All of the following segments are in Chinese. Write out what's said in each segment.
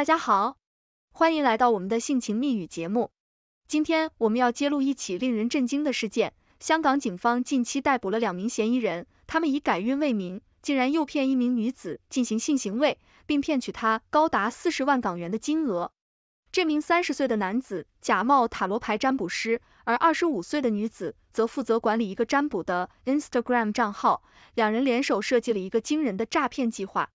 大家好，欢迎来到我们的性情密语节目。今天我们要揭露一起令人震惊的事件：香港警方近期逮捕了两名嫌疑人，他们以改运为名，竟然诱骗一名女子进行性行为，并骗取她高达四十万港元的金额。这名三十岁的男子假冒塔罗牌占卜师，而二十五岁的女子则负责管理一个占卜的 Instagram 账号，两人联手设计了一个惊人的诈骗计划。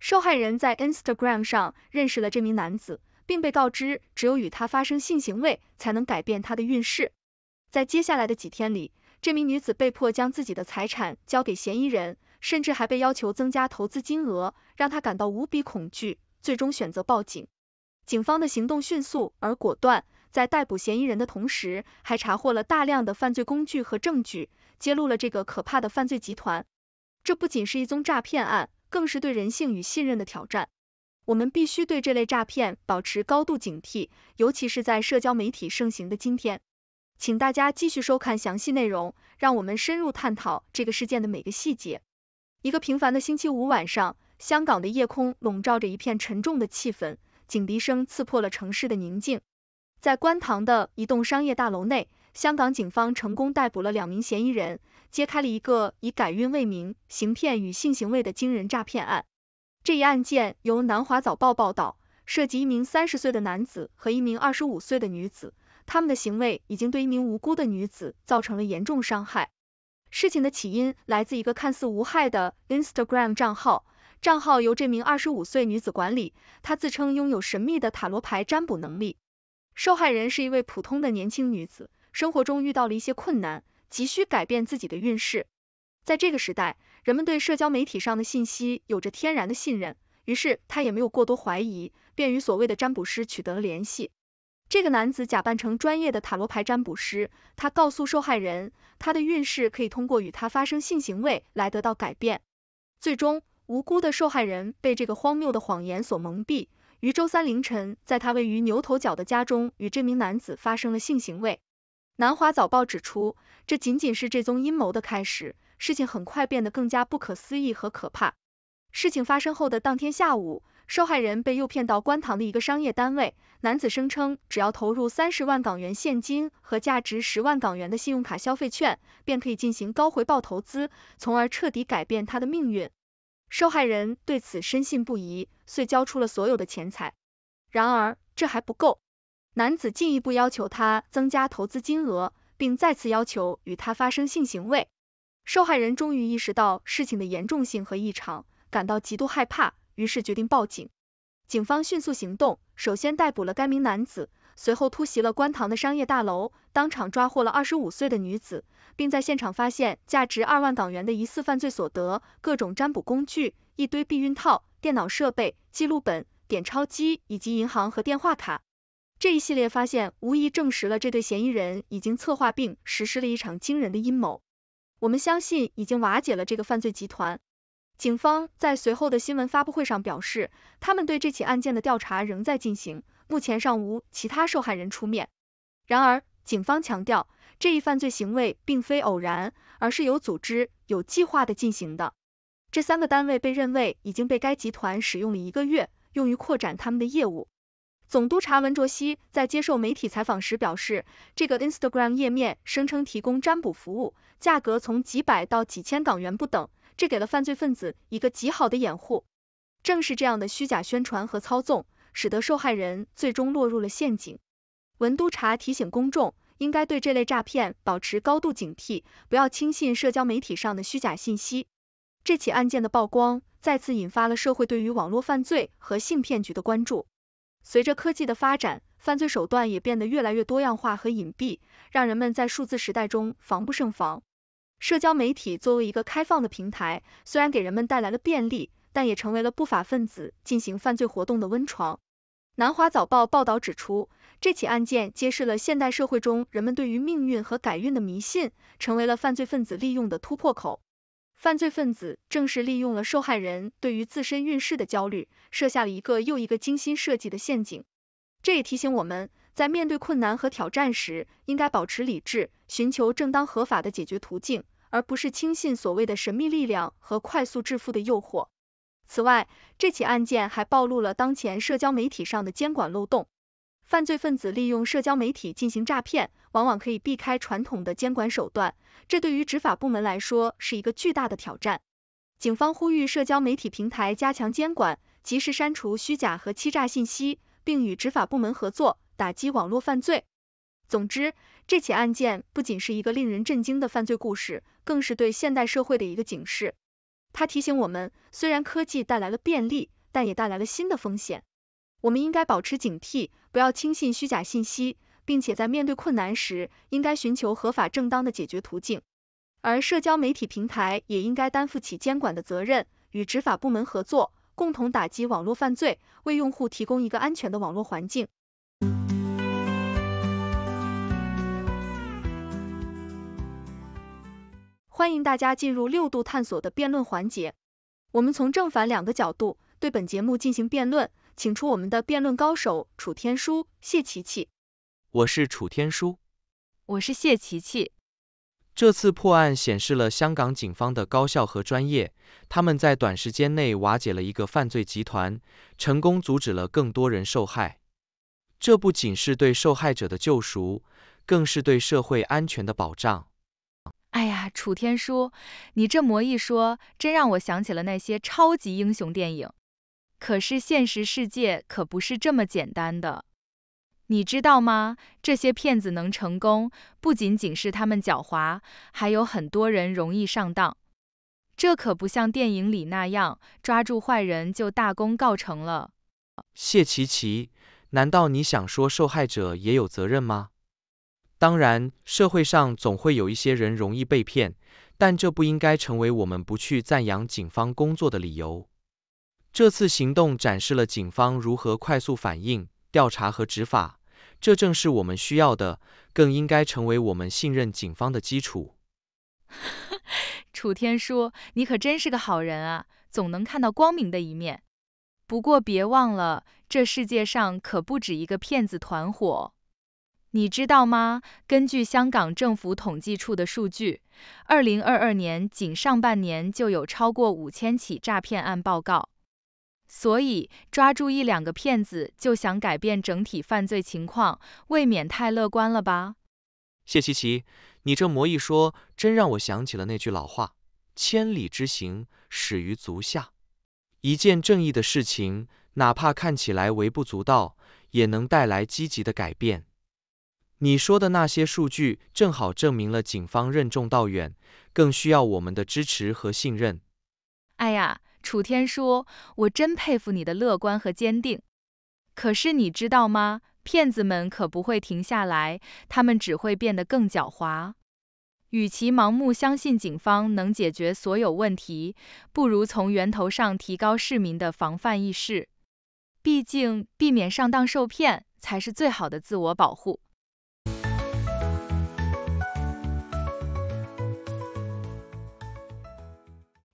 受害人在 Instagram 上认识了这名男子，并被告知只有与他发生性行为才能改变他的运势。在接下来的几天里，这名女子被迫将自己的财产交给嫌疑人，甚至还被要求增加投资金额，让她感到无比恐惧。最终选择报警。警方的行动迅速而果断，在逮捕嫌疑人的同时，还查获了大量的犯罪工具和证据，揭露了这个可怕的犯罪集团。这不仅是一宗诈骗案。更是对人性与信任的挑战。我们必须对这类诈骗保持高度警惕，尤其是在社交媒体盛行的今天。请大家继续收看详细内容，让我们深入探讨这个事件的每个细节。一个平凡的星期五晚上，香港的夜空笼罩着一片沉重的气氛，警笛声刺破了城市的宁静。在观塘的一栋商业大楼内，香港警方成功逮捕了两名嫌疑人。揭开了一个以改运为名行骗与性行为的惊人诈骗案。这一案件由南华早报报道，涉及一名三十岁的男子和一名二十五岁的女子，他们的行为已经对一名无辜的女子造成了严重伤害。事情的起因来自一个看似无害的 Instagram 账号，账号由这名二十五岁女子管理，她自称拥有神秘的塔罗牌占卜能力。受害人是一位普通的年轻女子，生活中遇到了一些困难。急需改变自己的运势。在这个时代，人们对社交媒体上的信息有着天然的信任，于是他也没有过多怀疑，便与所谓的占卜师取得了联系。这个男子假扮成专业的塔罗牌占卜师，他告诉受害人，他的运势可以通过与他发生性行为来得到改变。最终，无辜的受害人被这个荒谬的谎言所蒙蔽，于周三凌晨，在他位于牛头角的家中与这名男子发生了性行为。南华早报指出，这仅仅是这宗阴谋的开始，事情很快变得更加不可思议和可怕。事情发生后的当天下午，受害人被诱骗到观塘的一个商业单位，男子声称只要投入三十万港元现金和价值十万港元的信用卡消费券，便可以进行高回报投资，从而彻底改变他的命运。受害人对此深信不疑，遂交出了所有的钱财。然而，这还不够。男子进一步要求他增加投资金额，并再次要求与他发生性行为。受害人终于意识到事情的严重性和异常，感到极度害怕，于是决定报警。警方迅速行动，首先逮捕了该名男子，随后突袭了观塘的商业大楼，当场抓获了二十五岁的女子，并在现场发现价值二万港元的疑似犯罪所得、各种占卜工具、一堆避孕套、电脑设备、记录本、点钞机以及银行和电话卡。这一系列发现无疑证实了这对嫌疑人已经策划并实施了一场惊人的阴谋。我们相信已经瓦解了这个犯罪集团。警方在随后的新闻发布会上表示，他们对这起案件的调查仍在进行，目前尚无其他受害人出面。然而，警方强调，这一犯罪行为并非偶然，而是有组织、有计划的进行的。这三个单位被认为已经被该集团使用了一个月，用于扩展他们的业务。总督察文卓羲在接受媒体采访时表示，这个 Instagram 页面声称提供占卜服务，价格从几百到几千港元不等，这给了犯罪分子一个极好的掩护。正是这样的虚假宣传和操纵，使得受害人最终落入了陷阱。文督察提醒公众，应该对这类诈骗保持高度警惕，不要轻信社交媒体上的虚假信息。这起案件的曝光，再次引发了社会对于网络犯罪和性骗局的关注。随着科技的发展，犯罪手段也变得越来越多样化和隐蔽，让人们在数字时代中防不胜防。社交媒体作为一个开放的平台，虽然给人们带来了便利，但也成为了不法分子进行犯罪活动的温床。南华早报报道指出，这起案件揭示了现代社会中人们对于命运和改运的迷信，成为了犯罪分子利用的突破口。犯罪分子正是利用了受害人对于自身运势的焦虑，设下了一个又一个精心设计的陷阱。这也提醒我们，在面对困难和挑战时，应该保持理智，寻求正当合法的解决途径，而不是轻信所谓的神秘力量和快速致富的诱惑。此外，这起案件还暴露了当前社交媒体上的监管漏洞。犯罪分子利用社交媒体进行诈骗，往往可以避开传统的监管手段，这对于执法部门来说是一个巨大的挑战。警方呼吁社交媒体平台加强监管，及时删除虚假和欺诈信息，并与执法部门合作打击网络犯罪。总之，这起案件不仅是一个令人震惊的犯罪故事，更是对现代社会的一个警示。它提醒我们，虽然科技带来了便利，但也带来了新的风险。我们应该保持警惕，不要轻信虚假信息，并且在面对困难时，应该寻求合法正当的解决途径。而社交媒体平台也应该担负起监管的责任，与执法部门合作，共同打击网络犯罪，为用户提供一个安全的网络环境。欢迎大家进入六度探索的辩论环节，我们从正反两个角度对本节目进行辩论。请出我们的辩论高手楚天舒、谢琪琪。我是楚天舒。我是谢琪琪。这次破案显示了香港警方的高效和专业，他们在短时间内瓦解了一个犯罪集团，成功阻止了更多人受害。这不仅是对受害者的救赎，更是对社会安全的保障。哎呀，楚天舒，你这么一说，真让我想起了那些超级英雄电影。可是现实世界可不是这么简单的，你知道吗？这些骗子能成功，不仅仅是他们狡猾，还有很多人容易上当。这可不像电影里那样，抓住坏人就大功告成了。谢琪琪，难道你想说受害者也有责任吗？当然，社会上总会有一些人容易被骗，但这不应该成为我们不去赞扬警方工作的理由。这次行动展示了警方如何快速反应、调查和执法，这正是我们需要的，更应该成为我们信任警方的基础。楚天舒，你可真是个好人啊，总能看到光明的一面。不过别忘了，这世界上可不止一个骗子团伙。你知道吗？根据香港政府统计处的数据，二零二二年仅上半年就有超过五千起诈骗案报告。所以抓住一两个骗子就想改变整体犯罪情况，未免太乐观了吧？谢琪琪，你这魔一说，真让我想起了那句老话：千里之行，始于足下。一件正义的事情，哪怕看起来微不足道，也能带来积极的改变。你说的那些数据，正好证明了警方任重道远，更需要我们的支持和信任。哎呀！楚天说：“我真佩服你的乐观和坚定。可是你知道吗？骗子们可不会停下来，他们只会变得更狡猾。与其盲目相信警方能解决所有问题，不如从源头上提高市民的防范意识。毕竟，避免上当受骗才是最好的自我保护。”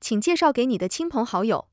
请介绍给你的亲朋好友。